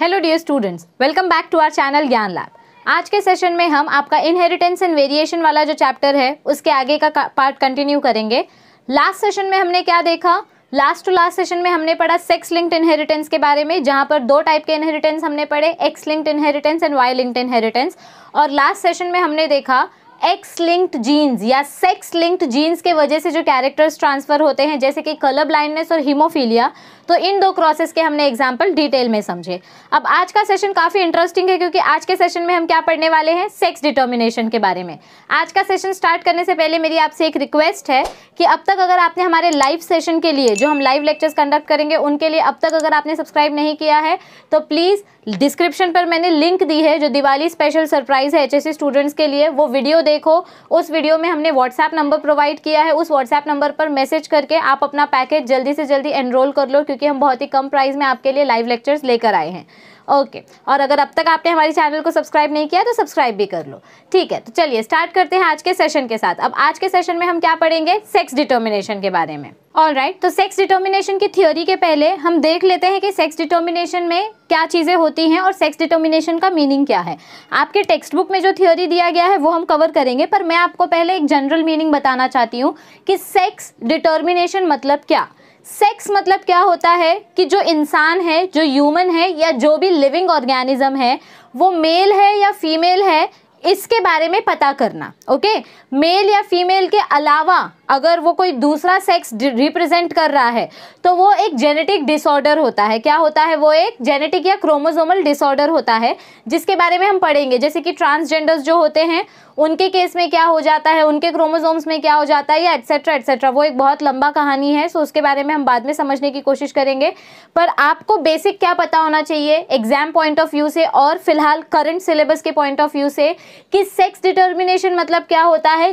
Hello dear students welcome back to our channel Gyan lab आज के session में हम आपका इनहेरिटेंस एंड वेरिएशन वाला जो चैप्टर है उसके आगे का पार्ट कंटिन्यू करेंगे लास्ट सेशन में हमने क्या देखा लास्ट टू लास्ट सेशन में हमने पढ़ा सेक्स लिंक्ड इनहेरिटेंस के बारे में जहाँ पर दो टाइप के इनहेरिटेंस हमने पढ़े X linked inheritance and Y linked inheritance और लास्ट सेशन में हमने देखा एक्स लिंक्ड जीन्स या सेक्स लिंक्ड जीन्स के वजह से जो कैरेक्टर्स ट्रांसफ़र होते हैं जैसे कि कलर ब्लाइंडनेस और हीमोफीलिया तो इन दो क्रॉसेस के हमने एग्जाम्पल डिटेल में समझे अब आज का सेशन काफ़ी इंटरेस्टिंग है क्योंकि आज के सेशन में हम क्या पढ़ने वाले हैं सेक्स डिटर्मिनेशन के बारे में आज का सेशन स्टार्ट करने से पहले मेरी आपसे एक रिक्वेस्ट है कि अब तक अगर आपने हमारे लाइव सेशन के लिए जो हम लाइव लेक्चर्स कंडक्ट करेंगे उनके लिए अब तक अगर आपने सब्सक्राइब नहीं किया है तो प्लीज़ डिस्क्रिप्शन पर मैंने लिंक दी है जो दिवाली स्पेशल सरप्राइज़ है एच स्टूडेंट्स के लिए वो वीडियो देखो उस वीडियो में हमने व्हाट्सएप नंबर प्रोवाइड किया है उस व्हाट्सएप नंबर पर मैसेज करके आप अपना पैकेज जल्दी से जल्दी एनरोल कर लो क्योंकि हम बहुत ही कम प्राइस में आपके लिए लाइव लेक्चर्स लेकर आए हैं ओके और अगर अब तक आपने हमारे चैनल को सब्सक्राइब नहीं किया तो सब्सक्राइब भी कर लो ठीक है तो चलिए स्टार्ट करते हैं आज के सेशन के साथ अब आज के सेशन में हम क्या पढ़ेंगे सेक्स डिटर्मिनेशन के बारे में ऑल राइट तो सेक्स डिटर्मिनेशन की थ्योरी के पहले हम देख लेते हैं कि सेक्स डिटर्मिनेशन में क्या चीज़ें होती हैं और सेक्स डिटर्मिनेशन का मीनिंग क्या है आपके टेक्स्ट बुक में जो थ्योरी दिया गया है वो हम कवर करेंगे पर मैं आपको पहले एक जनरल मीनिंग बताना चाहती हूँ कि सेक्स डिटर्मिनेशन मतलब क्या सेक्स मतलब क्या होता है कि जो इंसान है जो ह्यूमन है या जो भी लिविंग ऑर्गेनिज्म है वो मेल है या फीमेल है इसके बारे में पता करना ओके मेल या फीमेल के अलावा अगर वो कोई दूसरा सेक्स रिप्रेजेंट कर रहा है तो वो एक जेनेटिक डिसऑर्डर होता है क्या होता है वो एक जेनेटिक या क्रोमोजोमल डिसऑर्डर होता है जिसके बारे में हम पढ़ेंगे जैसे कि ट्रांसजेंडर्स जो होते हैं उनके केस में क्या हो जाता है उनके क्रोमोजोम्स में क्या हो जाता है या एट्सेट्रा एट्सेट्रा वो एक बहुत लंबा कहानी है सो उसके बारे में हम बाद में समझने की कोशिश करेंगे पर आपको बेसिक क्या पता होना चाहिए एग्जाम पॉइंट ऑफ व्यू से और फिलहाल करंट सिलेबस के पॉइंट ऑफ व्यू से कि सेक्स डिटर्मिनेशन मतलब क्या होता है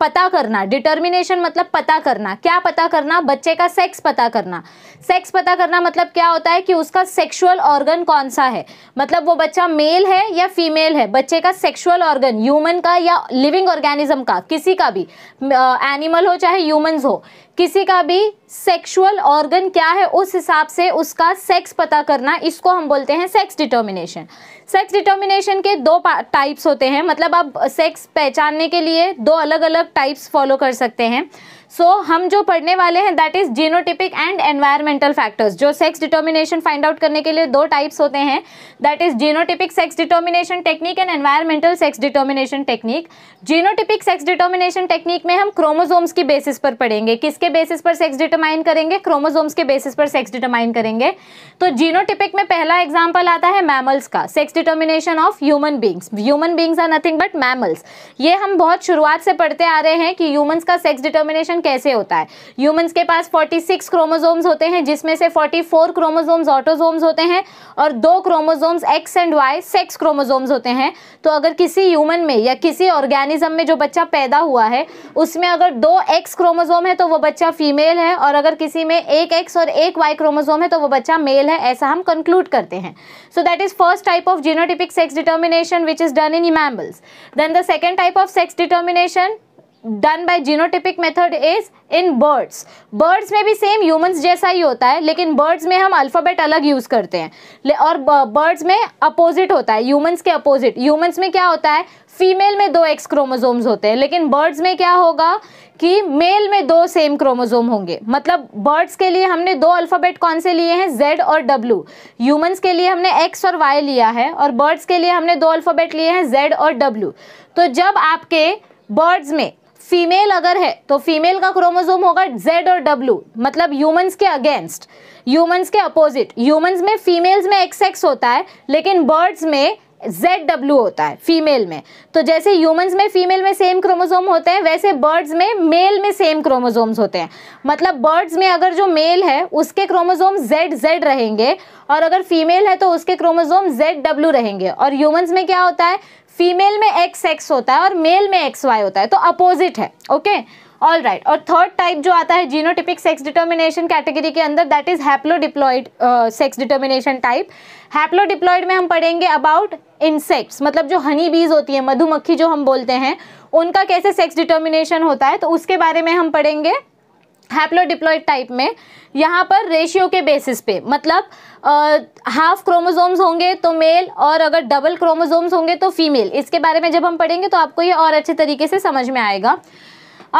पता करना डिटर्मिनेशन मतलब पता करना क्या पता करना बच्चे का सेक्स पता करना सेक्स पता करना मतलब क्या होता है कि उसका सेक्सुअल ऑर्गन कौन सा है मतलब वो बच्चा मेल है या फीमेल है बच्चे का सेक्सुअल ऑर्गन ह्यूमन का या लिविंग ऑर्गेनिज्म का किसी का भी एनिमल हो चाहे ह्यूमन्स हो किसी का भी सेक्सुअल ऑर्गन क्या है उस हिसाब से उसका सेक्स पता करना इसको हम बोलते हैं सेक्स डिटर्मिनेशन सेक्स डिटर्मिनेशन के दो टाइप्स होते हैं मतलब आप सेक्स पहचानने के लिए दो अलग अलग टाइप्स फॉलो कर सकते हैं सो so, हम जो पढ़ने वाले हैं that is genotypic and environmental factors जो सेक्स डिटर्मिनेशन फाइंड आउट करने के लिए दो टाइप्स होते हैं that is genotypic sex determination technique and environmental sex determination technique genotypic sex determination technique में हम क्रोमोजोम्स की बेसिस पर पढ़ेंगे किसके बेसिस पर सेक्स डिटरमाइन करेंगे क्रोमोजोम्स के बेसिस पर सेक्स डिटरमाइन करेंगे तो जीनोटिपिक में पहला एग्जाम्पल आता है मैमल्स का sex determination of human beings human beings are nothing but mammals ये हम बहुत शुरुआत से पढ़ते आ रहे हैं कि ह्यूमन्स का सेक्स डिटर्मिनेशन कैसे होता है ह्यूमंस के पास 46 सिक्स क्रोमोजोम्स होते हैं जिसमें से 44 फोर क्रोमोजोम्स ऑटोजोम्स होते हैं और दो chromosomes X and Y sex chromosomes होते हैं तो अगर किसी ह्यूमन में या किसी ऑर्गेनिज्म में जो बच्चा पैदा हुआ है उसमें अगर दो एक्स क्रोमोजोम है तो वो बच्चा फीमेल है और अगर किसी में एक एक्स और एक वाई क्रोमोजोम है तो वो बच्चा मेल है ऐसा हम कंक्लूड करते हैं so that is first type of genotypic sex determination which is done in mammals then the second type of sex determination done by genotypic method is in birds birds में भी same humans जैसा ही होता है लेकिन birds में हम alphabet अलग use करते हैं और बर्ड्स में अपोजिट होता है ह्यूमंस के अपोजिट ह्यूमंस में क्या होता है फीमेल में दो एक्स क्रोमोजोम्स होते हैं लेकिन बर्ड्स में क्या होगा कि मेल में दो सेम क्रोमोजोम होंगे मतलब बर्ड्स के लिए हमने दो अल्फ़ाबेट कौन से लिए हैं जेड और डब्ल्यू ह्यूमंस के लिए हमने एक्स और वाई लिया है और बर्ड्स के लिए हमने दो अल्फ़ाबेट लिए हैं जेड और डब्ल्यू तो जब आपके बर्ड्स में फीमेल अगर है तो फीमेल का क्रोमोजोम होगा जेड और डब्ल्यू मतलब ह्यूमंस के अगेंस्ट ह्यूमंस के अपोजिट ह्यूमंस में फीमेल्स में एक्स होता है लेकिन बर्ड्स में जेड डब्ल्यू होता है फीमेल में तो जैसे ह्यूमंस में फीमेल में सेम क्रोमोजोम होते हैं वैसे बर्ड्स में मेल में सेम क्रोमोजोम्स होते हैं मतलब बर्ड्स में अगर जो मेल है उसके क्रोमोजोम जेड जेड रहेंगे और अगर फीमेल है तो उसके क्रोमोजोम जेड डब्ल्यू रहेंगे और ह्यूमंस में क्या होता है फीमेल में एक्स सेक्स होता है और मेल में एक्स वाई होता है तो अपोजिट है ओके ऑल राइट और थर्ड टाइप जो आता है जीनोटिपिक सेक्स डिटर्मिनेशन कैटेगरी के अंदर that is haplodiploid sex determination type haplodiploid में हम पढ़ेंगे अबाउट इंसेक्ट्स मतलब जो हनी बीज होती है मधुमक्खी जो हम बोलते हैं उनका कैसे सेक्स डिटर्मिनेशन होता है तो उसके बारे में हम पढ़ेंगे हैप्लोडिप्लॉइड टाइप में यहाँ पर रेशियो के बेसिस पे मतलब हाफ क्रोमोजोम्स होंगे तो मेल और अगर डबल क्रोमोजोम्स होंगे तो फीमेल इसके बारे में जब हम पढ़ेंगे तो आपको ये और अच्छे तरीके से समझ में आएगा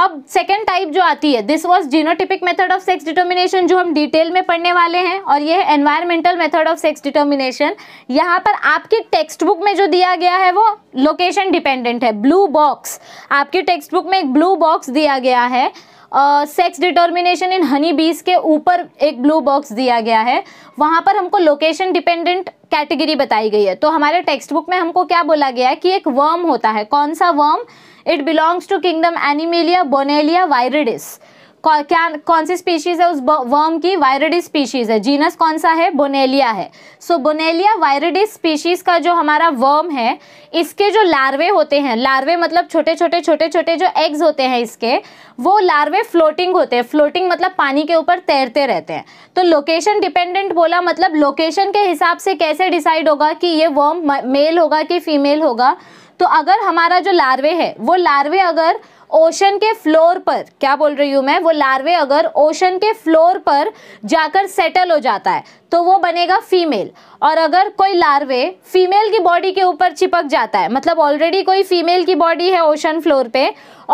अब सेकेंड टाइप जो आती है this was genotypic method of sex determination जो हम डिटेल में पढ़ने वाले हैं और ये है environmental method of sex determination यहाँ पर आपकी टेक्स्ट बुक में जो दिया गया है वो लोकेशन डिपेंडेंट है ब्लू बॉक्स आपकी टेक्स्ट बुक में एक ब्लू बॉक्स दिया गया है सेक्स डिटर्मिनेशन इन हनी बीस के ऊपर एक ब्लू बॉक्स दिया गया है वहाँ पर हमको लोकेशन डिपेंडेंट कैटेगरी बताई गई है तो हमारे टेक्स्ट बुक में हमको क्या बोला गया है कि एक वर्म होता है कौन सा worm it belongs to kingdom Animalia Bonellia viridis क्या कौन सी स्पीशीज है उस वर्म की वायरडिस स्पीशीज है जीनस कौन सा है बोनेलिया है सो बोनेलिया वायरडिस स्पीशीज का जो हमारा वर्म है इसके जो लार्वे होते हैं लार्वे मतलब छोटे छोटे छोटे छोटे जो एग्स होते हैं इसके वो लार्वे फ्लोटिंग होते हैं फ्लोटिंग मतलब पानी के ऊपर तैरते रहते हैं तो लोकेशन डिपेंडेंट बोला मतलब लोकेशन के हिसाब से कैसे डिसाइड होगा कि ये वर्म मेल होगा कि फीमेल होगा तो अगर हमारा जो लार्वे है वो लार्वे अगर ओशन के फ्लोर पर क्या बोल रही हूँ मैं वो लार्वे अगर ओशन के फ्लोर पर जाकर सेटल हो जाता है तो वो बनेगा फीमेल और अगर कोई लार्वे फीमेल की बॉडी के ऊपर चिपक जाता है मतलब ऑलरेडी कोई फीमेल की बॉडी है ओशन फ्लोर पे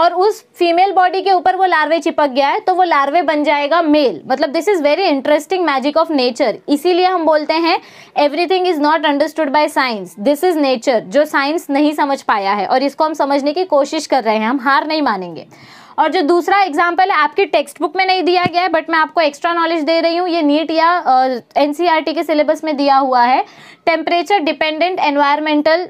और उस फीमेल बॉडी के ऊपर वो लार्वे चिपक गया है तो वो लार्वे बन जाएगा मेल मतलब this is very interesting magic of nature इसीलिए हम बोलते हैं everything is not understood by science this is nature जो साइंस नहीं समझ पाया है और इसको हम समझने की कोशिश कर रहे हैं हम हार नहीं मानेंगे और जो दूसरा एग्जाम्पल है आपकी टेक्स्ट बुक में नहीं दिया गया है बट मैं आपको एक्स्ट्रा नॉलेज दे रही हूँ ये नीट या एन uh, e के सिलेबस में दिया हुआ है temperature dependent environmental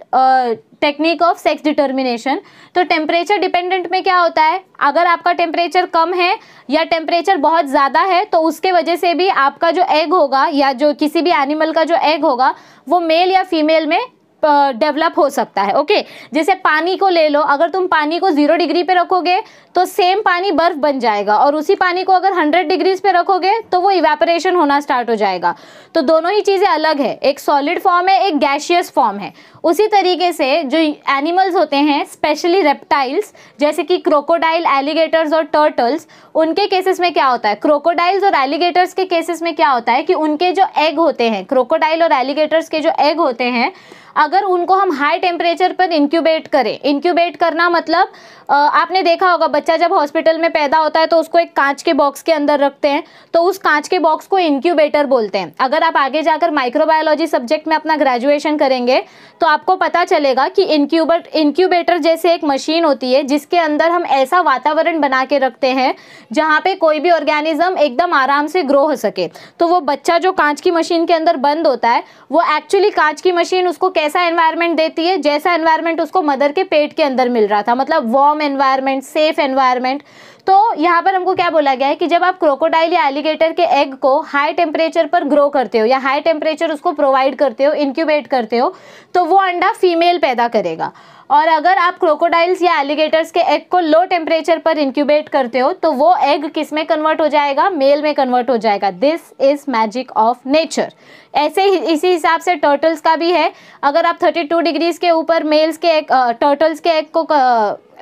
technique of sex determination तो टेम्परेचर डिपेंडेंट में क्या होता है अगर आपका टेम्परेचर कम है या टेम्परेचर बहुत ज़्यादा है तो उसके वजह से भी आपका जो एग होगा या जो किसी भी एनिमल का जो एग होगा वो मेल या फीमेल में डेवलप हो सकता है ओके जैसे पानी को ले लो अगर तुम पानी को ज़ीरो डिग्री पे रखोगे तो सेम पानी बर्फ़ बन जाएगा और उसी पानी को अगर हंड्रेड डिग्रीज पे रखोगे तो वो इवेपरेशन होना स्टार्ट हो जाएगा तो दोनों ही चीज़ें अलग है एक सॉलिड फॉर्म है एक गैशियस फॉर्म है उसी तरीके से जो एनिमल्स होते हैं स्पेशली रेप्टाइल्स जैसे कि क्रोकोडाइल एलिगेटर्स और टर्टल्स उनके केसेस में क्या होता है क्रोकोडाइल्स और एलिगेटर्स के केसेस में क्या होता है कि उनके जो एग होते हैं क्रोकोडाइल और एलिगेटर्स के जो एग होते हैं अगर उनको हम हाई टेम्परेचर पर इंक्यूबेट करें इंक्यूबेट करना मतलब आपने देखा होगा बच्चा जब हॉस्पिटल में पैदा होता है तो उसको एक कांच के बॉक्स के अंदर रखते हैं तो उस कांच के बॉक्स को इंक्यूबेटर बोलते हैं अगर आप आगे जाकर माइक्रोबायोलॉजी सब्जेक्ट में अपना ग्रेजुएशन करेंगे तो आपको पता चलेगा कि इंक्यूबेट इंक्यूबेटर जैसे एक मशीन होती है जिसके अंदर हम ऐसा वातावरण बना के रखते हैं जहाँ पर कोई भी ऑर्गेनिज्म एकदम आराम से ग्रो हो सके तो वो बच्चा जो कांच की मशीन के अंदर बंद होता है वो एक्चुअली कांच की मशीन उसको कैसे कैसा एनवायरनमेंट देती है जैसा एनवायरनमेंट उसको मदर के पेट के अंदर मिल रहा था मतलब वार्म एनवायरनमेंट सेफ एनवायरनमेंट तो यहाँ पर हमको क्या बोला गया है कि जब आप क्रोकोडाइल या एलिगेटर के एग को हाई टेम्परेचर पर ग्रो करते हो या हाई टेम्परेचर उसको प्रोवाइड करते हो इनक्यूबेट करते हो तो वो अंडा फीमेल पैदा करेगा और अगर आप क्रोकोडाइल्स या एलिगेटर्स के एग को लो टेम्परेचर पर इंक्यूबेट करते हो तो वो एग किस में कन्वर्ट हो जाएगा मेल में कन्वर्ट हो जाएगा this is magic of nature ऐसे ही इसी हिसाब से टर्टल्स का भी है अगर आप 32 डिग्रीज के ऊपर मेल्स के एग टर्टल्स के एग को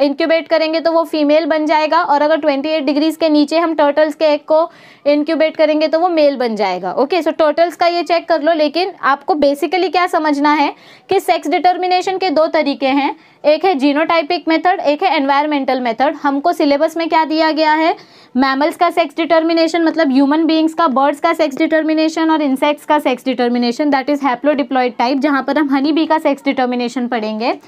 इंक्यूबेट करेंगे तो वो फीमेल बन जाएगा और अगर 28 डिग्रीज के नीचे हम टर्टल्स के एग को इंक्यूबेट करेंगे तो वो मेल बन जाएगा ओके सो टर्टल्स का ये चेक कर लो लेकिन आपको बेसिकली क्या समझना है कि सेक्स डिटर्मिनेशन के दो तरीके हैं एक है जीनोटाइपिक मेथड एक है एनवायरमेंटल मेथड हमको सिलेबस में क्या दिया गया है मैमल्स का सेक्स डिटर्मिनेशन मतलब ह्यूमन बींग्स का बर्ड्स का सेक्स डिटर्मिनेशन और इंसेक्ट्स का sex determination that is haplodiploid type जहाँ पर हम हनी बी का सेक्स डिटर्मिनेशन पढ़ेंगे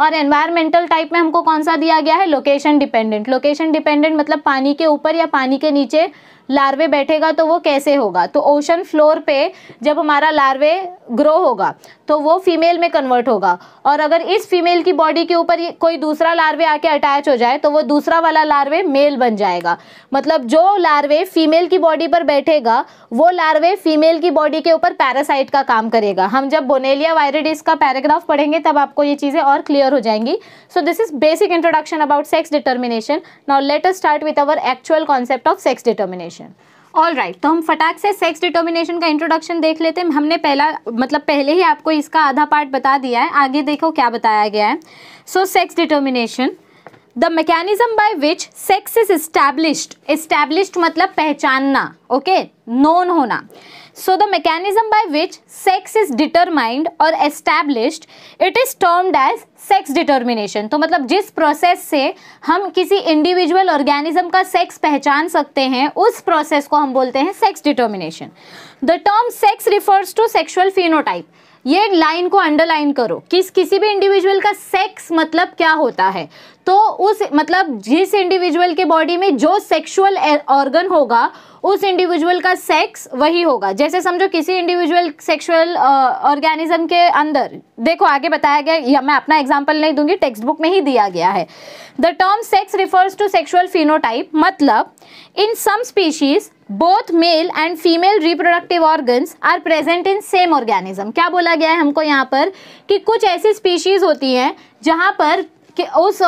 और एनवायरमेंटल टाइप में हमको कौन सा दिया गया है लोकेशन डिपेंडेंट लोकेशन डिपेंडेंट मतलब पानी के ऊपर या पानी के नीचे लार्वे बैठेगा तो वो कैसे होगा तो ओशन फ्लोर पे जब हमारा लार्वे ग्रो होगा तो वो फीमेल में कन्वर्ट होगा और अगर इस फीमेल की बॉडी के ऊपर कोई दूसरा लार्वे आके अटैच हो जाए तो वो दूसरा वाला लार्वे मेल बन जाएगा मतलब जो लार्वे फीमेल की बॉडी पर बैठेगा वो लार्वे फीमेल की बॉडी के ऊपर पैरासाइट का काम करेगा हम जब बोनेलिया वायरडिस का पैराग्राफ पढ़ेंगे तब आपको ये चीज़ें और क्लियर हो जाएंगी so this is basic introduction about sex determination now let start with our actual concept of sex determination determination all right तो हम फटाक से सेक्स डिटर्मिनेशन का इंट्रोडक्शन देख लेते हैं हमने पहला मतलब पहले ही आपको इसका आधा पार्ट बता दिया है आगे देखो क्या बताया गया है so sex determination the mechanism by which sex is established established मतलब पहचानना ओके okay? नोन होना So the mechanism by which sex is determined or established, it is termed as sex determination तो मतलब जिस प्रोसेस से हम किसी individual organism का सेक्स पहचान सकते हैं उस प्रोसेस को हम बोलते हैं sex determination the term sex refers to sexual phenotype ये लाइन को अंडरलाइन करो किस किसी भी इंडिविजुअल का सेक्स मतलब क्या होता है तो उस मतलब जिस इंडिविजुअल के बॉडी में जो सेक्सुअल ऑर्गन होगा उस इंडिविजुअल का सेक्स वही होगा जैसे समझो किसी इंडिविजुअल सेक्सुअल ऑर्गेनिज्म के अंदर देखो आगे बताया गया या मैं अपना एग्जाम्पल नहीं दूंगी टेक्स्ट बुक में ही दिया गया है the term sex refers to sexual phenotype मतलब in some species both male and female reproductive organs are present in same organism क्या बोला गया है हमको यहाँ पर कि कुछ ऐसी स्पीशीज़ होती हैं जहाँ पर कि उस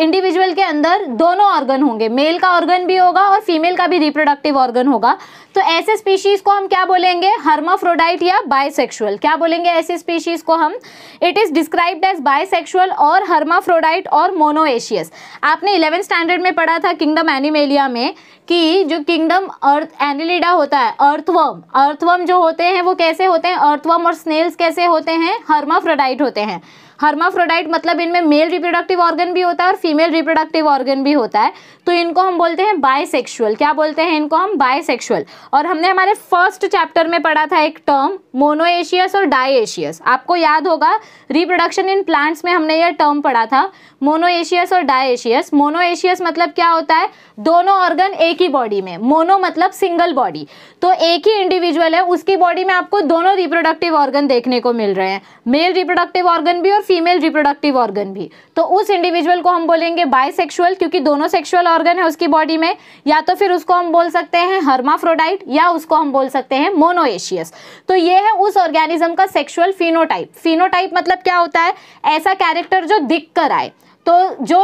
इंडिविजुअल के अंदर दोनों ऑर्गन होंगे मेल का ऑर्गन भी होगा और फीमेल का भी रिप्रोडक्टिव ऑर्गन होगा तो ऐसे स्पीशीज को हम क्या बोलेंगे हर्माफ्रोडाइट या बायसेक्सुअल क्या बोलेंगे ऐसे स्पीशीज को हम it is described as bisexual और हर्माफ्रोडाइट और मोनोएशियस आपने इलेवन स्टैंडर्ड में पढ़ा था किंगडम एनिमेलिया में कि जो किंगडम अर्थ एनिलिडा होता है अर्थवर्म अर्थवर्म जो होते हैं वो कैसे होते हैं अर्थवर्म और स्नेल्स कैसे होते हैं हर्माफ्रोडाइट होते हैं हर्माफ्रोडाइट मतलब इनमें मेल रिप्रोडक्टिव ऑर्गन भी होता है और फीमेल रिप्रोडक्टिव ऑर्गन भी होता है तो इनको हम बोलते हैं बायसेक्सुअल क्या बोलते हैं इनको हम बायसेक्सुअल और हमने हमारे फर्स्ट चैप्टर में पढ़ा था एक टर्म मोनोएशियस और डाइएशियस आपको याद होगा रिप्रोडक्शन इन प्लांट्स में हमने यह टर्म पढ़ा था मोनोएशियस और डाइएशियस मोनोएशियस मतलब क्या होता है दोनों ऑर्गन एक ही बॉडी में मोनो मतलब सिंगल बॉडी तो एक ही इंडिविजुअल है उसकी बॉडी में आपको दोनों रिप्रोडक्टिव ऑर्गन देखने को मिल रहे हैं मेल रिप्रोडक्टिव ऑर्गन भी और फीमेल रिप्रोडक्टिव ऑर्गन भी तो उस इंडिविजुअल को हम बोलेंगे बायसेक्सुअल क्योंकि दोनों सेक्सुअल ऑर्गन है उसकी बॉडी में या तो फिर उसको हम बोल सकते हैं हर्माफ्रोडाइट या उसको हम बोल सकते हैं मोनोएशियस तो ये है उस ऑर्गेनिज्म का सेक्सुअल फिनोटाइप फिनोटाइप मतलब क्या होता है ऐसा कैरेक्टर जो दिख कर आए तो जो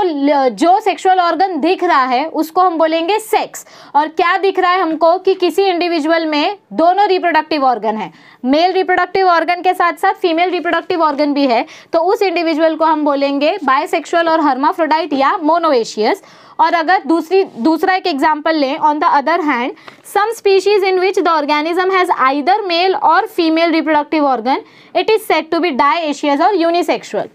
जो सेक्सुअल ऑर्गन दिख रहा है उसको हम बोलेंगे सेक्स और क्या दिख रहा है हमको कि किसी इंडिविजुअल में दोनों रिप्रोडक्टिव ऑर्गन है मेल रिप्रोडक्टिव ऑर्गन के साथ साथ फीमेल रिप्रोडक्टिव ऑर्गन भी है तो उस इंडिविजुअल को हम बोलेंगे बायसेक्सुअल और हर्माफ्रोडाइट या मोनोएशियस और अगर दूसरी दूसरा एक एग्जाम्पल लें on the other hand some species in which the organism has either male or female reproductive organ it is said to be die or unisexual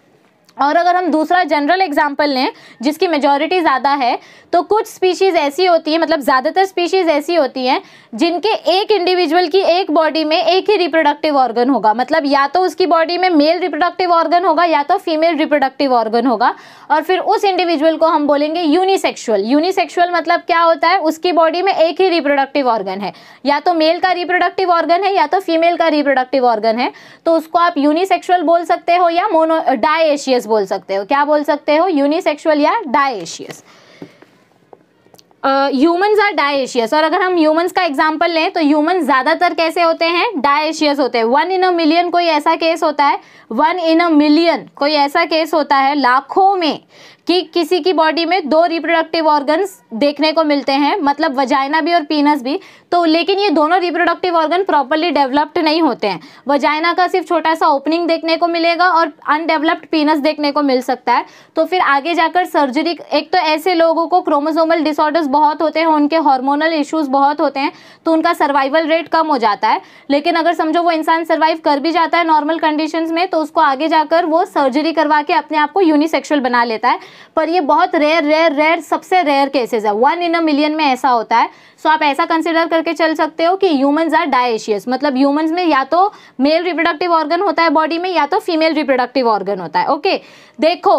और अगर हम दूसरा जनरल एग्जाम्पल लें जिसकी मेजॉरिटी ज़्यादा है तो कुछ स्पीशीज़ ऐसी होती है मतलब ज़्यादातर स्पीशीज़ ऐसी होती हैं जिनके एक इंडिविजुअल की एक बॉडी में एक ही रिप्रोडक्टिव ऑर्गन होगा मतलब या तो उसकी बॉडी में मेल रिप्रोडक्टिव ऑर्गन होगा या तो फीमेल रिप्रोडक्टिव ऑर्गन होगा और फिर उस इंडिविजुअल को हम बोलेंगे यूनिसेक्शुअल यूनिसेक्शुअल मतलब क्या होता है उसकी बॉडी में एक ही रिप्रोडक्टिव ऑर्गन है या तो मेल का रिप्रोडक्टिव ऑर्गन है या तो फीमेल का रिप्रोडक्टिव ऑर्गन है तो उसको आप यूनिसेक्शुअल बोल सकते हो या मोनो डाएशियस डाइशियस बोल सकते हो क्या बोल सकते हो यूनिसेक्सुअल या डाएशियस ह्यूमंस आर डाएशियस और अगर हम ह्यूमंस का एग्जाम्पल लें तो ह्यूमन ज़्यादातर कैसे होते हैं डाएशियस होते हैं वन इन अ मिलियन कोई ऐसा केस होता है वन इन अ मिलियन कोई ऐसा केस होता है लाखों में कि किसी की बॉडी में दो रिप्रोडक्टिव ऑर्गन्स देखने को मिलते हैं मतलब वजाइना भी और पीनस भी तो लेकिन ये दोनों रिप्रोडक्टिव ऑर्गन प्रॉपरली डेवलप्ड नहीं होते हैं वजाइना का सिर्फ छोटा सा ओपनिंग देखने को मिलेगा और अनडेवलप्ड पीनस देखने को मिल सकता है तो फिर आगे जाकर सर्जरी एक तो ऐसे लोगों को क्रोमोजोमल डिसऑर्डर्स बहुत होते हैं उनके हॉर्मोनल इशूज़ बहुत होते हैं तो उनका सर्वाइवल रेट कम हो जाता है लेकिन अगर समझो वो इंसान सर्वाइव कर भी जाता है नॉर्मल कंडीशन में तो उसको आगे जाकर वो सर्जरी करवा के अपने आप को यूनिसेक्शुअल बना लेता है पर ये बहुत रेयर रेयर रेयर सबसे रेयर केसेस है वन इन अ मिलियन में ऐसा होता है सो so आप ऐसा कंसिडर करके चल सकते हो कि ह्यूमन्स आर डाएशियस मतलब ह्यूमन्स में या तो मेल रिप्रोडक्टिव ऑर्गन होता है बॉडी में या तो फीमेल रिप्रोडक्टिव ऑर्गन होता है ओके okay, देखो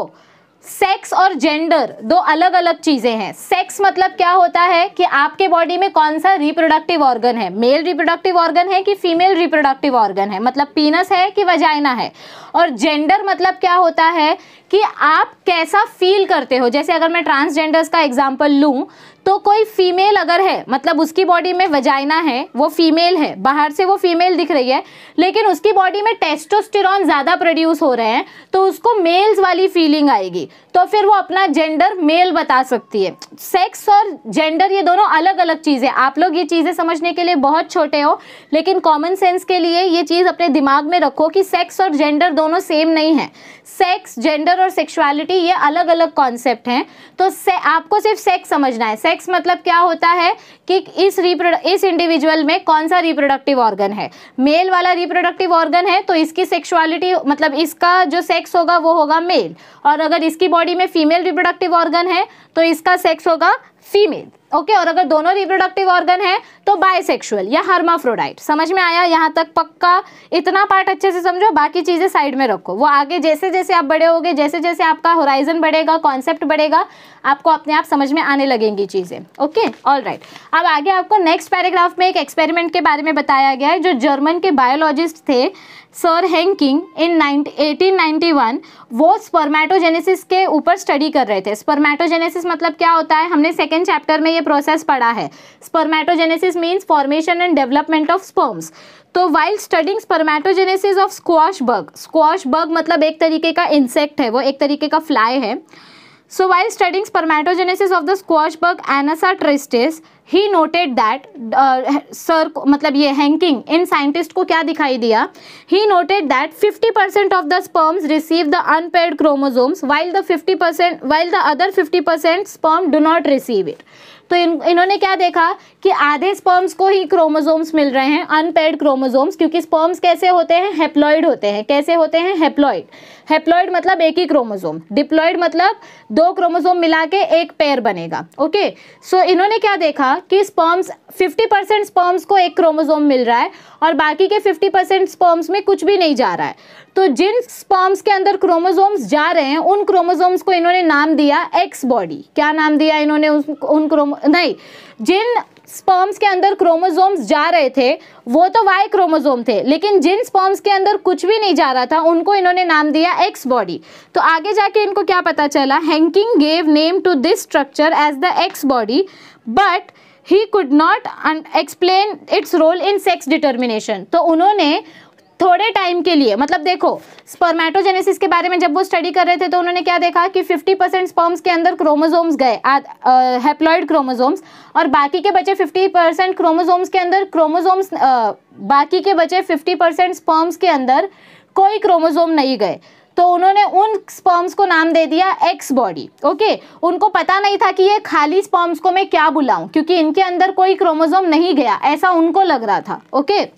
सेक्स और जेंडर दो अलग अलग चीज़ें हैं सेक्स मतलब क्या होता है कि आपके बॉडी में कौन सा रिप्रोडक्टिव ऑर्गन है मेल रिप्रोडक्टिव ऑर्गन है कि फीमेल रिप्रोडक्टिव ऑर्गन है मतलब पीनस है कि वजाइना है और जेंडर मतलब क्या होता है कि आप कैसा फील करते हो जैसे अगर मैं ट्रांसजेंडर्स का एग्जाम्पल लूँ तो कोई फीमेल अगर है मतलब उसकी बॉडी में वजाइना है वो फीमेल है बाहर से वो फीमेल दिख रही है लेकिन उसकी बॉडी में टेस्टोस्टेरॉन ज़्यादा प्रोड्यूस हो रहे हैं तो उसको मेल्स वाली फीलिंग आएगी तो फिर वो अपना जेंडर मेल बता सकती है सेक्स और जेंडर ये दोनों अलग अलग चीज़ें आप लोग ये चीज़ें समझने के लिए बहुत छोटे हो लेकिन कॉमन सेंस के लिए ये चीज़ अपने दिमाग में रखो कि सेक्स और जेंडर दोनों दोनों सेम नहीं है सेक्स जेंडर और सेक्सुअलिटी ये अलग अलग कॉन्सेप्ट हैं तो से, आपको सिर्फ सेक्स समझना है सेक्स मतलब क्या होता है कि इस रिप्रोड इस इंडिविजुअल में कौन सा रिप्रोडक्टिव ऑर्गन है मेल वाला रिप्रोडक्टिव ऑर्गन है तो इसकी सेक्सुअलिटी मतलब इसका जो सेक्स होगा वो होगा मेल और अगर इसकी बॉडी में फीमेल रिप्रोडक्टिव ऑर्गन है तो इसका सेक्स होगा फीमेल ओके और अगर दोनों रिप्रोडक्टिव ऑर्गन है तो बायसेक्सुअल या हर्माफ्रोडाइट समझ में आया यहाँ तक पक्का इतना पार्ट अच्छे से समझो बाकी चीज़ें साइड में रखो वो आगे जैसे जैसे आप बड़े होगे जैसे जैसे आपका होराइजन बढ़ेगा कॉन्सेप्ट बढ़ेगा आपको अपने आप समझ में आने लगेंगी चीज़ें ओके ऑल राइट अब आगे आपको नेक्स्ट पैराग्राफ में एक एक्सपेरिमेंट के बारे में बताया गया है जो जर्मन के बायोलॉजिस्ट थे सर हैंकिंग इन 1891 वो स्पर्मेटोजेनेसिस के ऊपर स्टडी कर रहे थे स्पर्मेटोजेनेसिस मतलब क्या होता है हमने सेकेंड चैप्टर में ये प्रोसेस पढ़ा है spermatogenesis means formation and development of sperms तो while studying spermatogenesis of squash bug squash bug मतलब एक तरीके का इंसेक्ट है वो एक तरीके का फ्लाई है so while studying spermatogenesis of the squash bug Anasa tristis he noted that sir मतलब ये हैंकिंग इन साइंटिस्ट को क्या दिखाई दिया he noted that 50 percent of the sperms receive the unpaired chromosomes while the 50 percent while the other 50 percent sperm do not receive it तो इन इन्होंने क्या देखा कि आधे स्पर्म्स को ही क्रोमोजोम्स मिल रहे हैं अनपेड क्रोमोजोम्स क्योंकि स्पर्म्स कैसे होते हैं हेप्लॉइड होते हैं कैसे होते हैं हेप्लॉयड हेप्लॉइड मतलब एक ही क्रोमोजोम डिप्लॉइड मतलब दो क्रोमोजोम मिला के एक पेयर बनेगा ओके सो so, इन्होंने क्या देखा कि स्पॉम्स 50 परसेंट स्पॉम्स को एक क्रोमोजोम मिल रहा है और बाकी के 50 परसेंट स्पॉम्स में कुछ भी नहीं जा रहा है तो जिन स्पॉम्स के अंदर क्रोमोजोम्स जा रहे हैं उन क्रोमोजोम्स को इन्होंने नाम दिया एक्स बॉडी क्या नाम दिया इन्होंने उन, उन क्रोमो नहीं जिन स्पर्म्स के अंदर क्रोमोसोम्स जा रहे थे वो तो वाई क्रोमोसोम थे लेकिन जिन स्पर्म्स के अंदर कुछ भी नहीं जा रहा था उनको इन्होंने नाम दिया एक्स बॉडी तो आगे जाके इनको क्या पता चला Henking gave name to this structure as the X body but he could not explain its role in sex determination तो उन्होंने थोड़े टाइम के लिए मतलब देखो स्पर्मेटोजेनेसिस के बारे में जब वो स्टडी कर रहे थे तो उन्होंने क्या देखा कि 50 परसेंट स्पर्म्स के अंदर क्रोमोजोम्स गए हेप्लॉइड क्रोमोजोम्स और बाकी के बचे 50 परसेंट क्रोमोजोम्स के अंदर क्रोमोजोम्स बाकी के बचे 50 परसेंट स्पर्म्स के अंदर कोई क्रोमोजोम नहीं गए तो उन्होंने उन स्पर्म्स को नाम दे दिया एक्स बॉडी ओके उनको पता नहीं था कि ये खाली स्पर्म्स को मैं क्या बुलाऊँ क्योंकि इनके अंदर कोई क्रोमोजोम नहीं गया ऐसा उनको लग रहा था okay okay?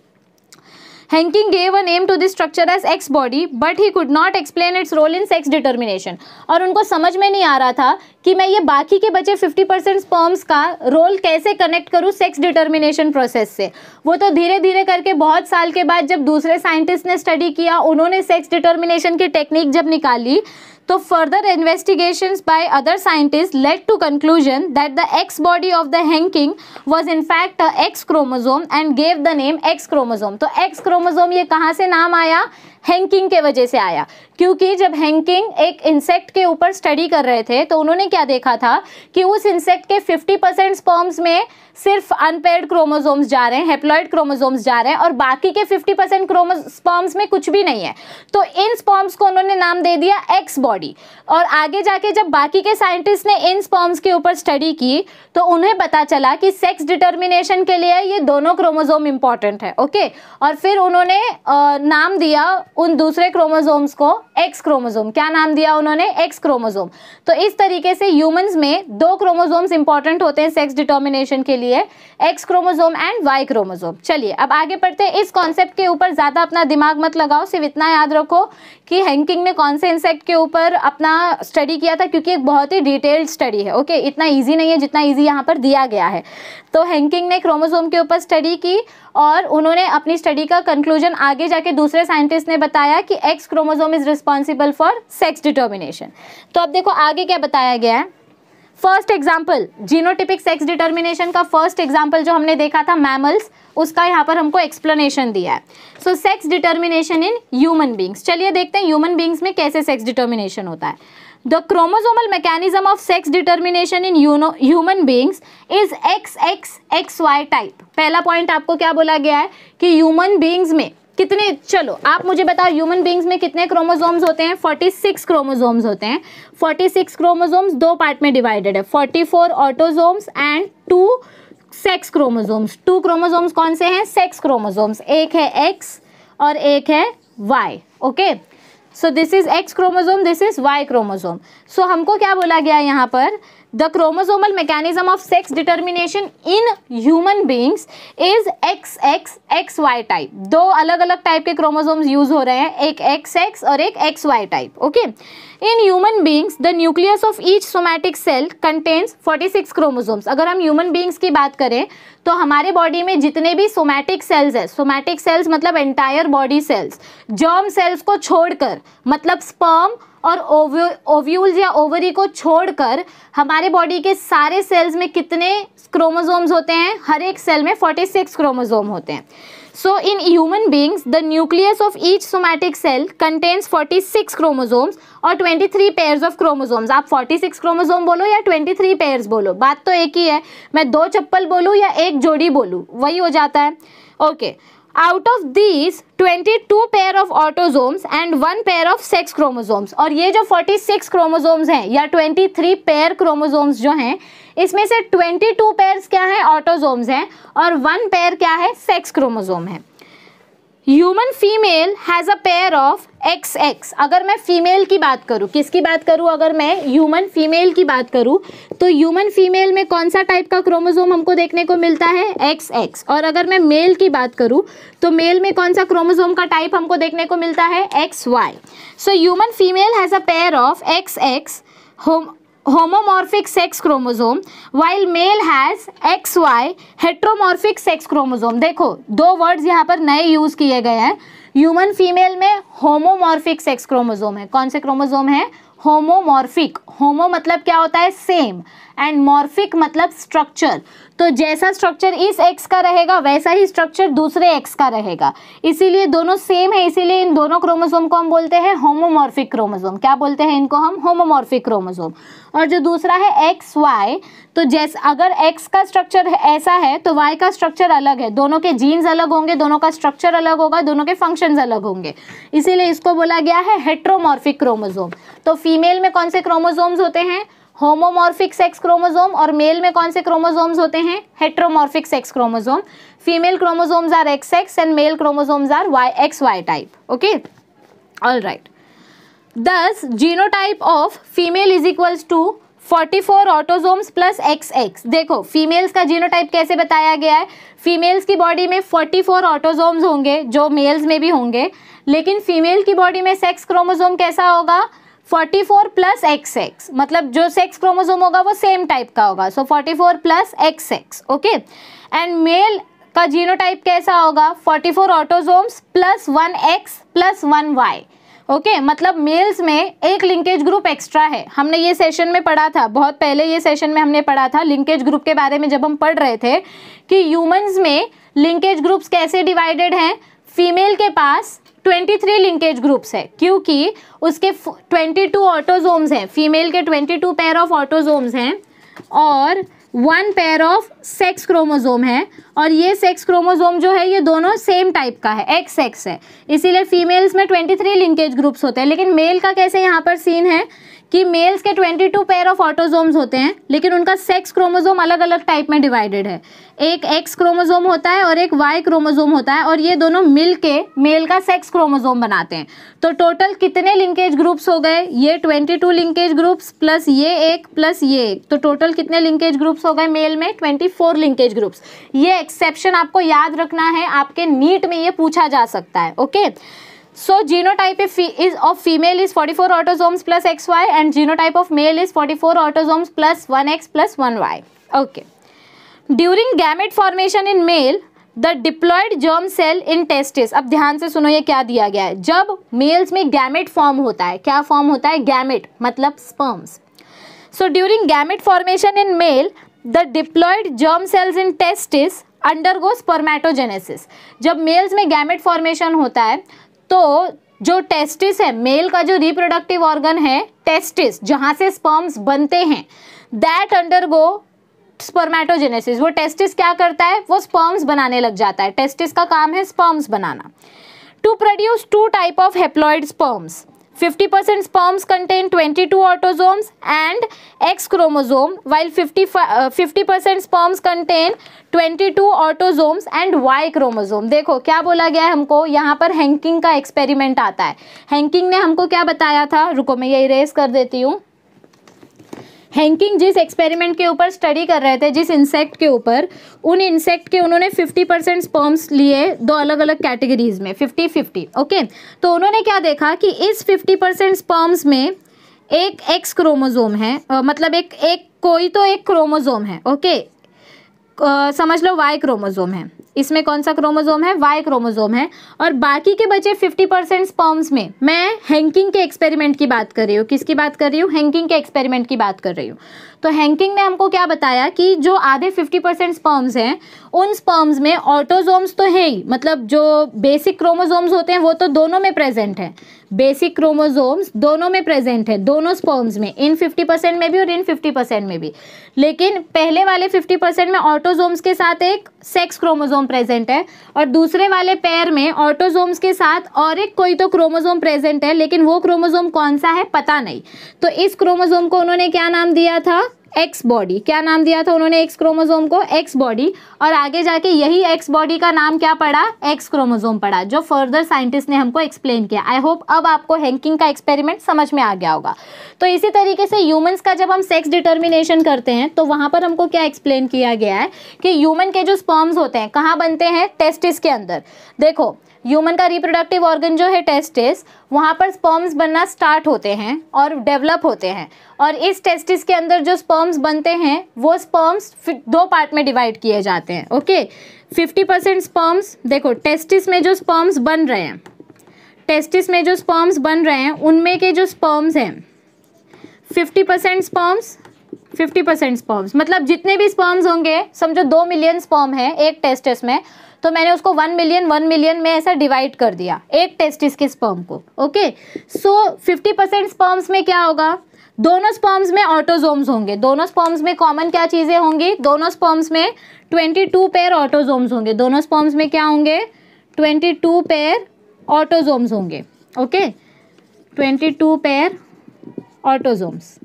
Henking gave a name to this structure as X body but he could not explain its role in sex determination और उनको समझ में नहीं आ रहा था कि मैं ये बाकी के बचे 50% परसेंट स्पर्म्स का रोल कैसे कनेक्ट करूँ सेक्स डिटर्मिनेशन प्रोसेस से वो तो धीरे धीरे करके बहुत साल के बाद जब दूसरे साइंटिस्ट ने स्टडी किया उन्होंने सेक्स डिटर्मिनेशन की टेक्निक जब निकाली तो further investigation by other scientist led to conclusion that the X body of the Henking was in fact X chromosome and gave the name X chromosome तो एक्स क्रोमोजोम ये कहाँ से नाम आया हैंकिंग के वजह से आया क्योंकि जब हैंकिंग एक इंसेक्ट के ऊपर स्टडी कर रहे थे तो उन्होंने क्या देखा था कि उस इंसेक्ट के 50% परसेंट स्पॉम्स में सिर्फ अनपेड क्रोमोजोम्स जा रहे हैं हेप्लॉइड क्रोमोजोम्स जा रहे हैं और बाकी के 50 परसेंट स्पॉम्स में कुछ भी नहीं है तो इन स्पर्म्स को उन्होंने नाम दे दिया एक्स बॉडी और आगे जाके जब बाकी के साइंटिस्ट ने इन स्पर्म्स के ऊपर स्टडी की तो उन्हें पता चला कि सेक्स डिटर्मिनेशन के लिए ये दोनों क्रोमोजोम इंपॉर्टेंट है ओके और फिर उन्होंने नाम दिया उन दूसरे क्रोमोजोम्स को एक्स क्रोमोजोम क्या नाम दिया उन्होंने एक्स क्रोमोजोम तो इस तरीके से ह्यूमन्स में दो क्रोमोजोम्स इंपॉर्टेंट होते हैं सेक्स डिटर्मिनेशन के लिए होती है X chromosome and Y chromosome चलिए अब आगे पढ़ते हैं इस कॉन्सेप्ट के ऊपर ज़्यादा अपना दिमाग मत लगाओ सिर्फ इतना याद रखो कि हैंकिंग ने कौन से इंसेक्ट के ऊपर अपना स्टडी किया था क्योंकि एक बहुत ही डिटेल्ड स्टडी है ओके इतना ईजी नहीं है जितना ईजी यहाँ पर दिया गया है तो हैंकिंग ने क्रोमोजोम के ऊपर स्टडी की और उन्होंने अपनी स्टडी का कंक्लूजन आगे जाके दूसरे साइंटिस्ट ने बताया कि X chromosome is responsible for sex determination तो अब देखो आगे क्या बताया गया है first example genotypic sex determination का फर्स्ट एग्जाम्पल जो हमने देखा था मैमल्स उसका यहाँ पर हमको एक्सप्लेनेशन दिया है so sex determination in human beings चलिए देखते हैं ह्यूमन बींग्स में कैसे सेक्स डिटर्मिनेशन होता है the chromosomal mechanism of sex determination in human beings is X X X Y type पहला पॉइंट आपको क्या बोला गया है कि ह्यूमन बींग्स में कितने चलो आप मुझे बताओ ह्यूमन बींग्स में कितने क्रोमोजोम्स होते हैं 46 क्रोमोजोम्स होते हैं 46 क्रोमोजोम्स दो पार्ट में डिवाइडेड है 44 autosomes and two sex chromosomes two chromosomes कौन से हैं सेक्स क्रोमोजोम्स एक है एक्स और एक है Y okay so this is X chromosome this is Y chromosome so हमको क्या बोला गया यहाँ पर the mechanism of sex determination in human beings is X X X Y type दो अलग अलग टाइप के क्रोमोसोम्स यूज हो रहे हैं एक एक्स एक्स और एक X Y type okay in human beings the nucleus of each somatic cell contains forty six chromosomes अगर हम ह्यूमन बींग्स की बात करें तो हमारे बॉडी में जितने भी सोमैटिक सेल्स है सोमैटिक सेल्स मतलब entire body cells germ cells को छोड़कर मतलब स्पर्म और ओव्यूल या ओवरी को छोड़कर हमारे बॉडी के सारे सेल्स में कितने क्रोमोजोम्स होते हैं हर एक सेल में 46 सिक्स क्रोमोजोम होते हैं so in human beings the nucleus of each somatic cell contains 46 six chromosomes और 23 थ्री पेयर्स ऑफ क्रोमोजोम्स आप 46 सिक्स क्रोमोजोम बोलो या 23 थ्री पेयर्स बोलो बात तो एक ही है मैं दो चप्पल बोलूँ या एक जोड़ी बोलूँ वही हो जाता है okay okay. Out of these 22 pair of autosomes and one pair of sex chromosomes और ये जो 46 क्रोमोजोम्स हैं या 23 पेयर क्रोमोजोम्स जो हैं इसमें से 22 पेयर क्या है ऑटोजोम्स हैं और वन पेयर क्या है सेक्स क्रोमोजोम है human female has a pair of X X अगर मैं फीमेल की बात करूँ किसकी बात करूँ अगर मैं ह्यूमन फीमेल की बात करूँ तो ह्यूमन फीमेल में कौन सा टाइप का क्रोमोजोम हमको देखने को मिलता है एक्स एक्स और अगर मैं मेल की बात करूँ तो मेल में कौन सा क्रोमोजोम का टाइप हमको देखने को मिलता है X Y so human female has a pair of X X homo homomorphic sex chromosome while male has XY heteromorphic sex chromosome देखो दो words यहाँ पर नए use किए गए हैं ह्यूमन फीमेल में होमोमॉर्फिक सेक्स क्रोमोजोम है कौन से क्रोमोजोम है होमोमॉर्फिक होमो मतलब क्या होता है सेम एंड मॉर्फिक मतलब स्ट्रक्चर तो जैसा स्ट्रक्चर इस एक्स का रहेगा वैसा ही स्ट्रक्चर दूसरे एक्स का रहेगा इसीलिए दोनों सेम है इसीलिए इन दोनों क्रोमोसोम को हम बोलते हैं होमोमॉर्फिक क्रोमोसोम क्या बोलते हैं इनको हम होमोमॉर्फिक क्रोमोसोम और जो दूसरा है एक्स वाई तो जैस अगर एक्स का स्ट्रक्चर ऐसा है तो वाई का स्ट्रक्चर अलग है दोनों के जीन्स अलग होंगे दोनों का स्ट्रक्चर अलग होगा दोनों के फंक्शंस अलग होंगे इसीलिए इसको बोला गया है हेट्रोमॉर्फिक क्रोमोजोम तो फीमेल में कौन से क्रोमोजोम्स होते हैं होमोमॉर्फिक सेक्स क्रोमोजोम और मेल में कौन से क्रोमोजोम्स होते हैं heteromorphic sex chromosome female chromosomes are X X and male chromosomes are Y X Y type okay all right thus genotype of female is equals to 44 autosomes plus X X देखो females का genotype कैसे बताया गया है females की body में 44 autosomes होंगे जो मेल्स में भी होंगे लेकिन फीमेल की बॉडी में सेक्स क्रोमोजोम कैसा होगा 44 प्लस एक्स एक्स मतलब जो सेक्स क्रोमोजोम होगा वो सेम टाइप का होगा so forty four plus X X okay and male का जीनोटाइप कैसा होगा 44 autosomes plus one X plus one Y okay okay, मतलब मेल्स में एक लिंकेज ग्रुप एक्स्ट्रा है हमने ये सेशन में पढ़ा था बहुत पहले ये सेशन में हमने पढ़ा था लिंकेज ग्रुप के बारे में जब हम पढ़ रहे थे कि ह्यूमंस में लिंकेज ग्रुप्स कैसे डिवाइडेड हैं फीमेल के पास 23 लिंकेज ग्रुप्स है क्योंकि उसके 22 ऑटोजोम्स हैं फीमेल के 22 पेयर ऑफ ऑटोजोम्स हैं और one pair of sex chromosome है और ये सेक्स क्रोमोजोम जो है ये दोनों सेम टाइप का है एक्स एक्स है इसीलिए फीमेल्स में 23 लिंकेज ग्रुप्स होते हैं लेकिन मेल का कैसे यहाँ पर सीन है कि मेल्स के 22 पेयर ऑफ ऑटोजोम्स होते हैं लेकिन उनका सेक्स क्रोमोजोम अलग अलग टाइप में डिवाइडेड है एक एक्स क्रोमोजोम होता है और एक वाई क्रोमोजोम होता है और ये दोनों मिल के मेल का सेक्स क्रोमोजोम बनाते हैं तो टोटल कितने लिंकेज ग्रुप्स हो गए ये 22 लिंकेज ग्रुप्स प्लस ये एक प्लस ये एक तो टोटल कितने लिंकेज ग्रुप्स हो गए मेल में 24 लिंकेज ग्रुप्स ये एक्सेप्शन आपको याद रखना है आपके नीट में ये पूछा जा सकता है okay okay? So of female is forty four is plus X Y and genotype of male is forty four is plus one X plus one Y okay during gamete formation in male the diploid germ cell in testis अब ध्यान से सुनो ये क्या दिया गया है जब मेल्स में गैमेट फॉर्म होता है क्या फॉर्म होता है गैमेट मतलब sperms so during gamete formation in male the diploid germ cells in testis undergo spermatogenesis जब मेल्स में गैमेट फॉर्मेशन होता है तो जो टेस्टिस है मेल का जो रिप्रोडक्टिव ऑर्गन है टेस्टिस जहाँ से स्पर्म्स बनते हैं दैट अंडरगो स्पर्मेटोजेनेसिस वो टेस्टिस क्या करता है वो स्पर्म्स बनाने लग जाता है टेस्टिस का काम है स्पर्म्स बनाना to produce two type of haploid sperms 50% sperms contain 22 autosomes and X chromosome while 50, uh, 50% sperms contain 22 autosomes and Y chromosome देखो क्या बोला गया है हमको यहाँ पर हैंकिंग का एक्सपेरिमेंट आता है हैंकिंग ने हमको क्या बताया था रुको मैं ये इरेज कर देती हूँ हैंकिंग जिस एक्सपेरिमेंट के ऊपर स्टडी कर रहे थे जिस इंसेक्ट के ऊपर उन इंसेक्ट के उन्होंने 50 परसेंट स्पर्म्स लिए दो अलग अलग कैटेगरीज में 50 50 ओके तो उन्होंने क्या देखा कि इस 50 परसेंट स्पर्म्स में एक एक्स क्रोमोजोम है मतलब एक एक कोई तो एक क्रोमोजोम है ओके समझ लो वाई क्रोमोजोम है इसमें कौन सा क्रोमोजोम है वाई क्रोमोजोम है और बाकी के बचे 50 परसेंट स्पर्म्स में मैं हैंकिंग के एक्सपेरिमेंट की बात कर रही हूँ किसकी बात कर रही हूँ हैंकिंग के एक्सपेरिमेंट की बात कर रही हूँ तो हैंकिंग ने हमको क्या बताया कि जो आधे 50 परसेंट स्पर्म्स हैं उन स्पर्म्स में ऑटोजोम्स तो है ही मतलब जो बेसिक क्रोमोजोम्स होते हैं वो तो दोनों में प्रेजेंट है बेसिक क्रोमोजोम्स दोनों में प्रेजेंट है दोनों स्पर्म्स में इन 50 परसेंट में भी और इन 50 परसेंट में भी लेकिन पहले वाले 50 परसेंट में ऑटोजोम्स के साथ एक सेक्स क्रोमोजोम प्रेजेंट है और दूसरे वाले पैर में ऑटोजोम्स के साथ और एक कोई तो क्रोमोजोम प्रेजेंट है लेकिन वो क्रोमोजोम कौन सा है पता नहीं तो इस क्रोमोजोम को उन्होंने क्या नाम दिया था एक्स बॉडी क्या नाम दिया था उन्होंने एक्स क्रोमोजोम को एक्स बॉडी और आगे जाके यही एक्स बॉडी का नाम क्या पड़ा एक्स क्रोमोजोम पड़ा जो फर्दर साइंटिस्ट ने हमको एक्सप्लेन किया आई होप अब आपको हैंकिंग का एक्सपेरिमेंट समझ में आ गया होगा तो इसी तरीके से ह्यूमंस का जब हम सेक्स डिटर्मिनेशन करते हैं तो वहाँ पर हमको क्या एक्सप्लेन किया गया है कि ह्यूमन के जो स्पर्म्स होते हैं कहाँ बनते हैं टेस्टिस के अंदर देखो ह्यूमन का रिप्रोडक्टिव ऑर्गन जो है टेस्टिस वहाँ पर स्पर्म्स बनना स्टार्ट होते हैं और डेवलप होते हैं और इस टेस्टिस के अंदर जो स्पर्म्स बनते हैं वो स्पर्म्स दो पार्ट में डिवाइड किए जाते हैं ओके फिफ्टी परसेंट स्पर्म्स देखो टेस्टिस में जो स्पर्म्स बन रहे हैं टेस्टिस में जो स्पर्म्स बन रहे हैं उनमें के जो स्पर्म्स हैं fifty percent sperms fifty percent sperms मतलब जितने भी स्पर्म्स होंगे समझो दो मिलियन स्पर्म है एक टेस्टिस में तो मैंने उसको वन मिलियन वन मिलियन में ऐसा डिवाइड कर दिया एक टेस्टिस के स्पर्म को okay so fifty percent sperms में क्या होगा दोनों स्पर्म्स में ऑटोजोम्स होंगे दोनों स्पर्म्स में कॉमन क्या चीज़ें होंगी दोनों स्पर्म्स में ट्वेंटी टू पेयर ऑटोजोम्स होंगे दोनों स्पर्म्स में क्या होंगे ट्वेंटी टू पेयर ऑटोजोम्स होंगे okay twenty two pair autosomes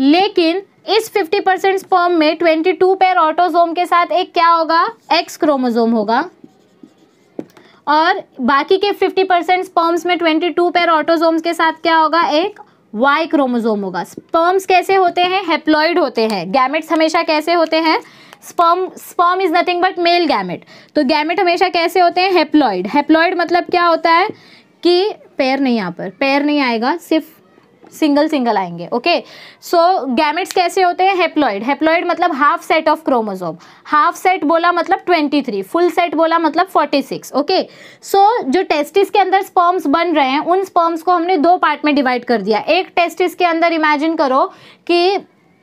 लेकिन इस 50 परसेंट स्पर्म में 22 पेयर ऑटोजोम के साथ एक क्या होगा एक्स क्रोमोजोम होगा और बाकी के 50 परसेंट स्पर्म्स में 22 पेयर ऑटोजोम के साथ क्या होगा एक वाई क्रोमोजोम होगा स्पर्म्स कैसे होते हैं हेप्लॉइड होते हैं गैमेट्स हमेशा कैसे होते हैं sperm sperm is nothing but male gamete तो गैमेट हमेशा कैसे होते हैं हेप्लॉइड हेप्लॉइड मतलब क्या होता है कि पैर नहीं यहाँ पर पैर नहीं आएगा सिर्फ सिंगल सिंगल आएंगे ओके सो गैमेट्स कैसे होते हैं हेप्लॉइड हेप्लॉइड मतलब half set of chromosome half set बोला मतलब ट्वेंटी थ्री फुल सेट बोला मतलब फोर्टी सिक्स ओके सो जो टेस्टिस के अंदर स्पर्म्स बन रहे हैं उन स्पर्म्स को हमने दो पार्ट में डिवाइड कर दिया एक टेस्टिस के अंदर इमेजिन करो कि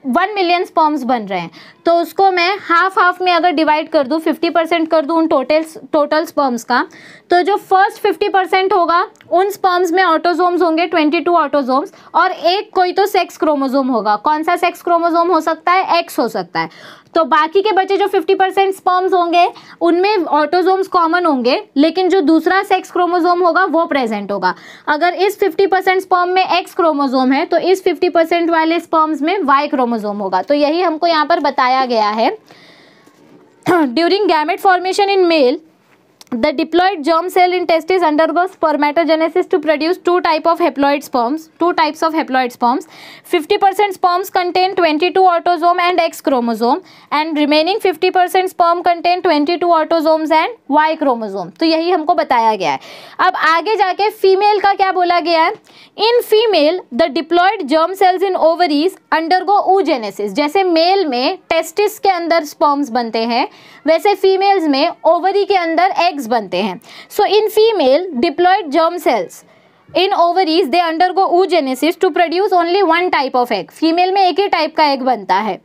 वन मिलियन स्पर्म्स बन रहे हैं तो उसको मैं हाफ हाफ में अगर डिवाइड कर दूँ फिफ्टी परसेंट कर दूँ उन टोटल टोटल स्पर्म्स का तो जो फर्स्ट फिफ्टी परसेंट होगा उन स्पर्म्स में ऑटोजोम्स होंगे ट्वेंटी टू ऑटोजोम्स और एक कोई तो सेक्स क्रोमोजोम होगा कौन सा सेक्स क्रोमोजोम हो सकता है एक्स हो सकता है तो बाकी के बचे जो 50 परसेंट स्पर्म्स होंगे उनमें ऑटोजोम्स कॉमन होंगे लेकिन जो दूसरा सेक्स क्रोमोजोम होगा वो प्रेजेंट होगा अगर इस 50 परसेंट स्पर्म में एक्स क्रोमोजोम है तो इस 50 परसेंट वाले स्पर्म्स में वाई क्रोमोजोम होगा तो यही हमको यहाँ पर बताया गया है during gamete formation in male The diploid germ cell in testis undergoes spermatogenesis to produce two type of haploid sperms, two types of haploid sperms. 50% sperms contain 22 autosome and X chromosome and remaining 50% sperm contain 22 autosomes and Y chromosome. तो यही हमको बताया गया है अब आगे जाके female का क्या बोला गया है in female the diploid germ cells in ovaries undergo oogenesis जैसे मेल में टेस्टिस के अंदर स्पर्म्स बनते हैं वैसे फीमेल्स में ओवरी के अंदर एग एग्स बनते हैं so in female diploid germ cells in ovaries they undergo oogenesis to produce only one type of egg female में एक ही टाइप का एग बनता है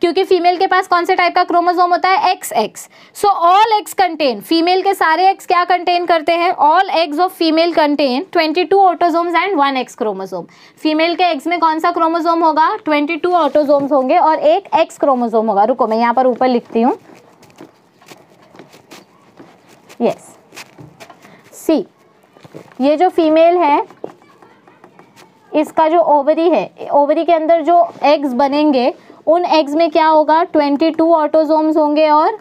क्योंकि फीमेल के पास कौन से टाइप का क्रोमोसोम होता है X X so all eggs contain female के सारे एग्स क्या कंटेन करते हैं all eggs of female contain 22 two autosomes and one X chromosome female के एग्स में कौन सा क्रोमोजोम होगा 22 टू ऑटोजोम्स होंगे और एक एक्स क्रोमोजोम होगा रुको मैं यहाँ पर ऊपर लिखती हूँ यस सी ये जो फीमेल है इसका जो ओवरी है ओवरी के अंदर जो एग्स बनेंगे उन एग्स में क्या होगा 22 ऑटोजोम्स होंगे और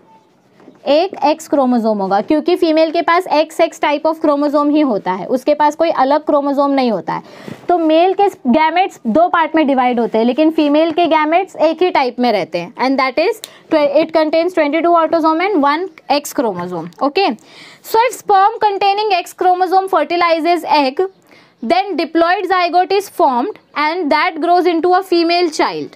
एक एक्स क्रोमोजोम होगा क्योंकि फीमेल के पास X X type of chromosome ही होता है उसके पास कोई अलग क्रोमोजोम नहीं होता है तो मेल के गैमेट्स दो पार्ट में डिवाइड होते हैं लेकिन फीमेल के गैमेट्स एक ही टाइप में रहते हैं and that is it contains twenty two autosome and one X chromosome okay so if sperm containing X chromosome chromosome egg then diploid zygote is formed and that grows into a female child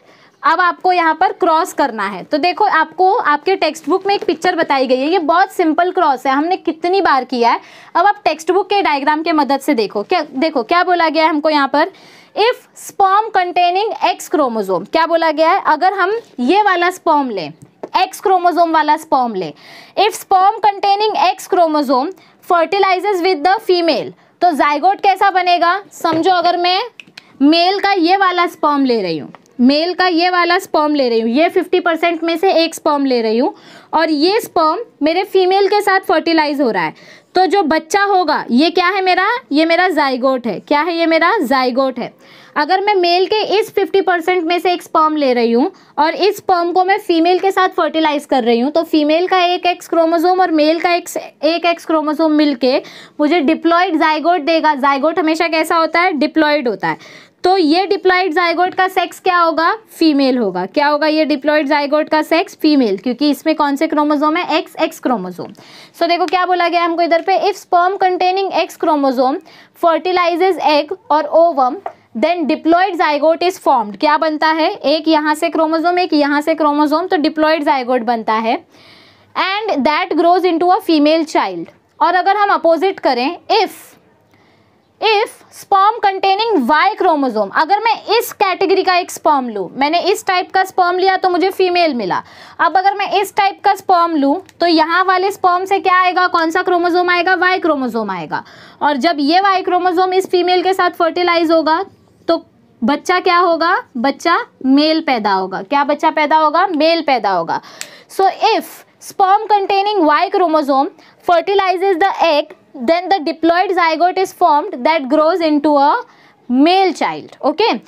अब आपको यहाँ पर cross करना है तो देखो आपको आपके टेक्स्ट बुक में एक पिक्चर बताई गई है ये बहुत सिंपल क्रॉस है हमने कितनी बार किया है अब आप टेक्स्ट बुक के डायग्राम के मदद से देखो क्या देखो क्या बोला गया है हमको यहाँ पर if sperm containing X chromosome क्या बोला गया है अगर हम ये वाला स्पॉम लें एक्स क्रोमोजोम वाला स्पॉम लें if sperm containing X chromosome fertilize with the female तो जायगोट कैसा बनेगा समझो अगर मैं मेल का ये वाला स्पॉम ले रही हूँ मेल का ये वाला स्पर्म ले रही हूँ ये 50 परसेंट में से एक स्पर्म ले रही हूँ और ये स्पर्म मेरे फीमेल के साथ फर्टिलाइज हो रहा है तो जो बच्चा होगा ये क्या है मेरा ये मेरा जाइगोट है क्या है ये मेरा जाइगोट है अगर मैं मेल के इस 50 परसेंट में से एक स्पर्म ले रही हूँ और इस स्पर्म को मैं फीमेल के साथ फर्टिलाइज कर रही हूँ तो फीमेल का एक एक्स क्रोमोजोम और मेल का एक एक एक्स क्रोमोजोम मिलके मुझे डिप्लॉयड जाइगोट देगा जाइगोट हमेशा कैसा होता है डिप्लॉयड होता है तो ये डिप्लॉइड जाइगोट का सेक्स क्या होगा फीमेल होगा क्या होगा ये डिप्लॉइड जाइगोट का सेक्स फीमेल क्योंकि इसमें कौन से क्रोमोजोम है एक्स एक्स क्रोमोजोम सो देखो क्या बोला गया हमको इधर पे if sperm containing X chromosome fertilizes egg और ovum then diploid zygote is formed क्या बनता है एक यहाँ से क्रोमोजोम एक यहाँ से क्रोमोजोम तो डिप्लॉयड जाइगोट बनता है and that grows to a female child और अगर हम अपोजिट करें if if sperm containing Y chromosome अगर मैं इस कैटेगरी का एक स्पर्म लूँ मैंने इस टाइप का स्पर्म लिया तो मुझे फीमेल मिला अब अगर मैं इस टाइप का स्पर्म लूँ तो यहाँ वाले स्पर्म से क्या आएगा कौन सा क्रोमोजोम आएगा वाई क्रोमोजोम आएगा और जब ये वाई क्रोमोजोम इस फीमेल के साथ फर्टिलाइज होगा तो बच्चा क्या होगा बच्चा मेल पैदा होगा क्या बच्चा पैदा होगा मेल पैदा होगा so if sperm containing Y chromosome fertilize the egg then the diploid zygote is formed that grows into a male child okay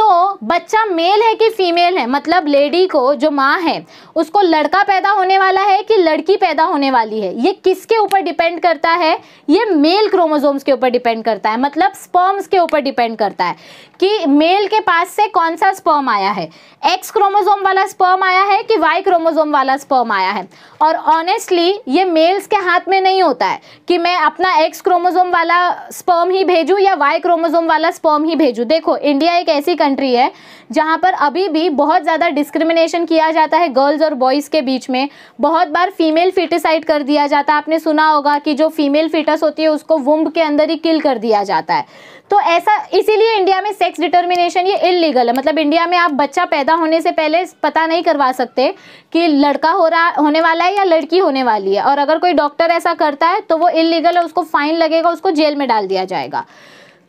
तो बच्चा मेल है कि फीमेल है मतलब लेडी को जो माँ है उसको लड़का पैदा होने वाला है कि लड़की पैदा होने वाली है ये किसके ऊपर डिपेंड करता है ये मेल क्रोमोसोम्स के ऊपर डिपेंड करता है मतलब स्पर्म्स के ऊपर डिपेंड करता है कि मेल के पास से कौन सा स्पर्म आया है एक्स क्रोमोजोम वाला स्पर्म आया है कि वाई क्रोमोजोम वाला स्पर्म आया है और ऑनेस्टली ये मेल्स के हाथ में नहीं होता है कि मैं अपना एक्स क्रोमोजोम वाला स्पर्म ही भेजूँ या वाई क्रोमोजोम वाला स्पर्म ही भेजूँ देखो इंडिया एक ऐसी कंट्री है जहाँ पर अभी भी बहुत ज़्यादा डिस्क्रिमिनेशन किया जाता है गर्ल्स और बॉयज़ के बीच में बहुत बार फीमेल फिटिसाइड कर दिया जाता है आपने सुना होगा कि जो फीमेल फिटस होती है उसको वुम्ब के अंदर ही किल कर दिया जाता है तो ऐसा इसीलिए इंडिया में सेक्स डिटर्मिनेशन ये इलीगल है मतलब इंडिया में आप बच्चा पैदा होने से पहले पता नहीं करवा सकते कि लड़का हो रहा होने वाला है या लड़की होने वाली है और अगर कोई डॉक्टर ऐसा करता है तो वो इलीगल है उसको फाइन लगेगा उसको जेल में डाल दिया जाएगा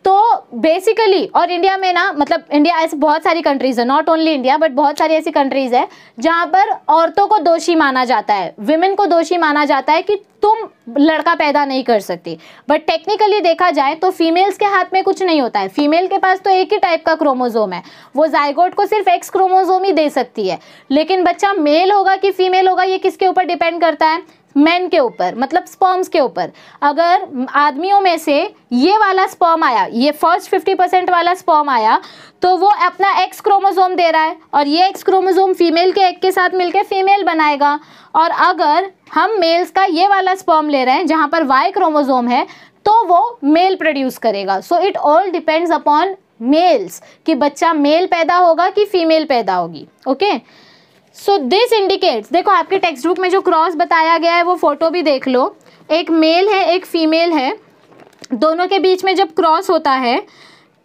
तो बेसिकली और इंडिया में ना मतलब इंडिया ऐसे बहुत सारी कंट्रीज है नॉट ओनली इंडिया बट बहुत सारी ऐसी कंट्रीज है जहाँ पर औरतों को दोषी माना जाता है विमेन को दोषी माना जाता है कि तुम लड़का पैदा नहीं कर सकती बट टेक्निकली देखा जाए तो फीमेल्स के हाथ में कुछ नहीं होता है फीमेल के पास तो एक ही टाइप का क्रोमोजोम है वो जायगोट को सिर्फ एक्स क्रोमोजोम ही दे सकती है लेकिन बच्चा मेल होगा कि फीमेल होगा ये किसके ऊपर डिपेंड करता है मैन के ऊपर मतलब स्पर्म्स के ऊपर अगर आदमियों में से ये वाला स्पर्म आया ये फर्स्ट फिफ्टी परसेंट वाला स्पर्म आया तो वो अपना एक्स क्रोमोसोम दे रहा है और ये एक्स क्रोमोसोम फीमेल के एक के साथ मिलकर फीमेल बनाएगा और अगर हम मेल्स का ये वाला स्पर्म ले रहे हैं जहाँ पर वाई क्रोमोजोम है तो वो मेल प्रोड्यूस करेगा so it all depends upon males कि बच्चा मेल पैदा होगा कि फीमेल पैदा होगी okay okay? So this indicates देखो आपके टेक्स्ट बुक में जो क्रॉस बताया गया है वो फोटो भी देख लो एक मेल है एक फीमेल है दोनों के बीच में जब क्रॉस होता है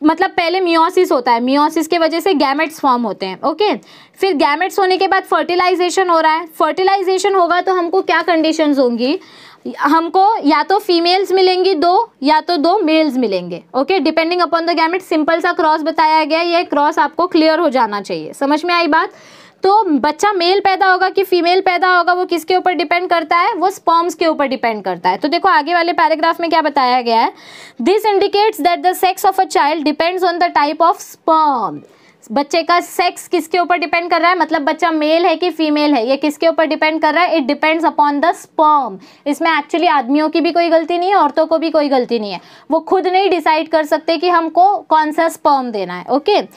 मतलब पहले मियोसिस होता है मियोसिस के वजह से गैमेट्स फॉर्म होते हैं ओके फिर गैमेट्स होने के बाद फर्टिलाइजेशन हो रहा है फर्टिलाइजेशन होगा तो हमको क्या कंडीशंस होंगी हमको या तो फीमेल्स मिलेंगी दो या तो दो मेल्स मिलेंगे okay depending upon the gamete simple सा क्रॉस बताया गया ये क्रॉस आपको क्लियर हो जाना चाहिए समझ में आई बात तो बच्चा मेल पैदा होगा कि फीमेल पैदा होगा वो किसके ऊपर डिपेंड करता है वो स्पॉम्स के ऊपर डिपेंड करता है तो देखो आगे वाले पैराग्राफ में क्या बताया गया है this indicates that the sex of a child depends on the type of sperm बच्चे का सेक्स किसके ऊपर डिपेंड कर रहा है मतलब बच्चा मेल है कि फीमेल है ये किसके ऊपर डिपेंड कर रहा है it depends upon the sperm इसमें एक्चुअली आदमियों की भी कोई गलती नहीं है औरतों को भी कोई गलती नहीं है वो खुद नहीं डिसाइड कर सकते कि हमको कौन सा स्पर्म देना है okay okay?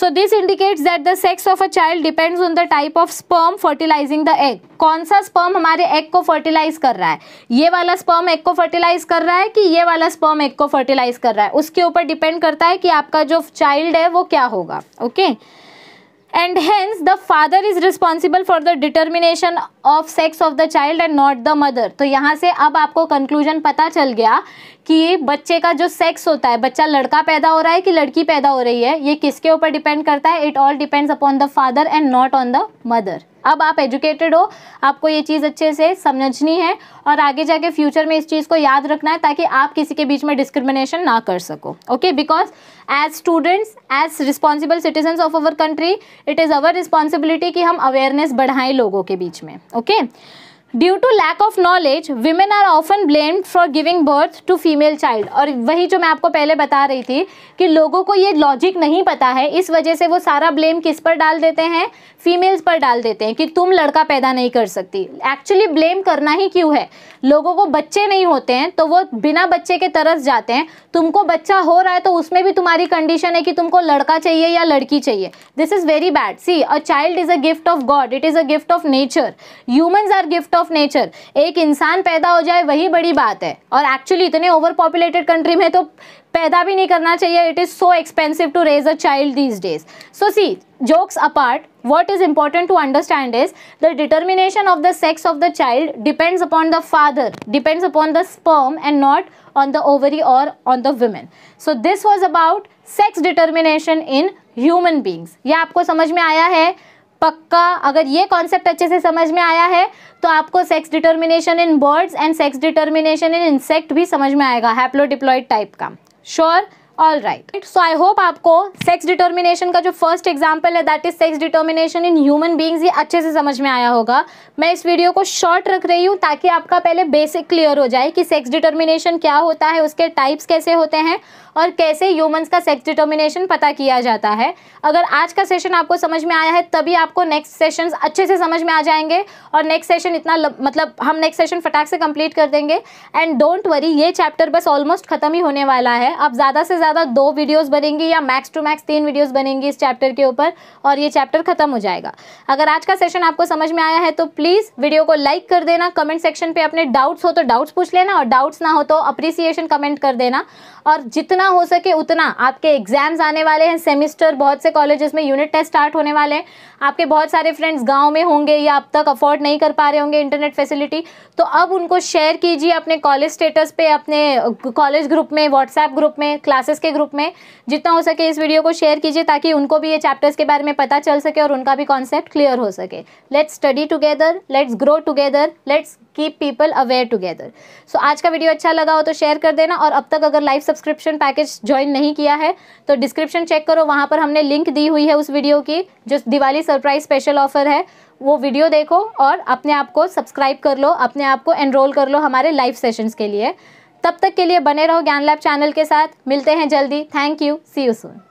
So this indicates that the sex of a child depends on the type of sperm fertilizing the egg कौन सा स्पर्म हमारे एग को फर्टिलाइज कर रहा है ये वाला स्पर्म एग को फर्टिलाइज कर रहा है कि ये वाला स्पर्म एग को फर्टिलाइज कर रहा है उसके ऊपर डिपेंड करता है कि आपका जो चाइल्ड है वो क्या होगा okay okay? And hence the father is responsible for the determination of sex of the child and not the mother तो यहाँ से अब आपको कंक्लूजन पता चल गया कि बच्चे का जो सेक्स होता है बच्चा लड़का पैदा हो रहा है कि लड़की पैदा हो रही है ये किसके ऊपर डिपेंड करता है it all depends upon the father and not on the mother अब आप एजुकेटेड हो आपको ये चीज़ अच्छे से समझनी है और आगे जाके फ्यूचर में इस चीज़ को याद रखना है ताकि आप किसी के बीच में डिस्क्रिमिनेशन ना कर सको okay because as students as responsible citizen of our country it is our responsibility कि हम अवेयरनेस बढ़ाएं लोगों के बीच में okay okay? Due to lack of knowledge women are often blamed for giving birth to female child और वही जो मैं आपको पहले बता रही थी कि लोगों को ये लॉजिक नहीं पता है इस वजह से वो सारा ब्लेम किस पर डाल देते हैं फीमेल्स पर डाल देते हैं कि तुम लड़का पैदा नहीं कर सकती एक्चुअली ब्लेम करना ही क्यों है लोगों को बच्चे नहीं होते हैं तो वो बिना बच्चे के तरस जाते हैं तुमको बच्चा हो रहा है तो उसमें भी तुम्हारी कंडीशन है कि तुमको लड़का चाहिए या लड़की चाहिए this is very bad see a child is a gift of God it is a gift of nature humans are gift of nature एक इंसान पैदा हो जाए वही बड़ी बात है और एक्चुअली इतने ओवर पॉपुलेटेड कंट्री में तो पैदा भी नहीं करना चाहिए it is so expensive to raise a child these days so see jokes apart what is important to understand is the determination of the sex of the child depends upon the father depends upon the sperm and not on the ovary और on the women so this was about sex determination in human beings यह आपको समझ में आया है पक्का अगर ये कॉन्सेप्ट अच्छे से समझ में आया है तो आपको sex determination in birds and sex determination in insect भी समझ में आएगा हैप्लोडिप्लॉइड टाइप का sure all right so I hope आपको सेक्स डिटर्मिनेशन का जो फर्स्ट एग्जाम्पल है that is sex determination in human beings ये अच्छे से समझ में आया होगा मैं इस वीडियो को शॉर्ट रख रही हूँ ताकि आपका पहले बेसिक क्लियर हो जाए कि सेक्स डिटर्मिनेशन क्या होता है उसके टाइप्स कैसे होते हैं और कैसे ह्यूमंस का सेक्स डिटर्मिनेशन पता किया जाता है अगर आज का सेशन आपको समझ में आया है तभी आपको नेक्स्ट सेशंस अच्छे से समझ में आ जाएंगे और नेक्स्ट सेशन इतना मतलब हम नेक्स्ट सेशन फटाक से कंप्लीट कर देंगे एंड डोंट वरी ये चैप्टर बस ऑलमोस्ट ख़त्म ही होने वाला है अब ज़्यादा से ज़्यादा दो वीडियोज़ बनेंगी या मैक्स टू मैक्स तीन वीडियोज़ बनेंगी इस चैप्टर के ऊपर और ये चैप्टर ख़त्म हो जाएगा अगर आज का सेशन आपको समझ में आया है तो प्लीज़ वीडियो को लाइक कर देना कमेंट सेक्शन पर अपने डाउट्स हो तो डाउट्स पूछ लेना और डाउट्स ना हो तो अप्रिसिएशन कमेंट कर देना और जितना जितना हो सके उतना आपके एग्जाम्स आने वाले हैं सेमिस्टर बहुत से कॉलेजेस में यूनिट टेस्ट स्टार्ट होने वाले हैं आपके बहुत सारे फ्रेंड्स गांव में होंगे या अब तक अफोर्ड नहीं कर पा रहे होंगे इंटरनेट फैसिलिटी तो अब उनको शेयर कीजिए अपने कॉलेज स्टेटस पे अपने कॉलेज ग्रुप में व्हाट्सएप ग्रुप में क्लासेस के ग्रुप में जितना हो सके इस वीडियो को शेयर कीजिए ताकि उनको भी ये चैप्टर्स के बारे में पता चल सके और उनका भी कॉन्सेप्ट क्लियर हो सके let's study together let's grow together let's keep people aware together so आज का वीडियो अच्छा लगा हो तो शेयर कर देना और अब तक अगर लाइव सब्सक्रिप्शन पैकेज ज्वाइन नहीं किया है तो डिस्क्रिप्शन चेक करो वहाँ पर हमने लिंक दी हुई है उस वीडियो की जो दिवाली सरप्राइज स्पेशल ऑफर है वो वीडियो देखो और अपने आप को सब्सक्राइब कर लो अपने आप को एनरोल कर लो हमारे लाइव सेशंस के लिए तब तक के लिए बने रहो ज्ञान लैब चैनल के साथ मिलते हैं जल्दी thank you see you soon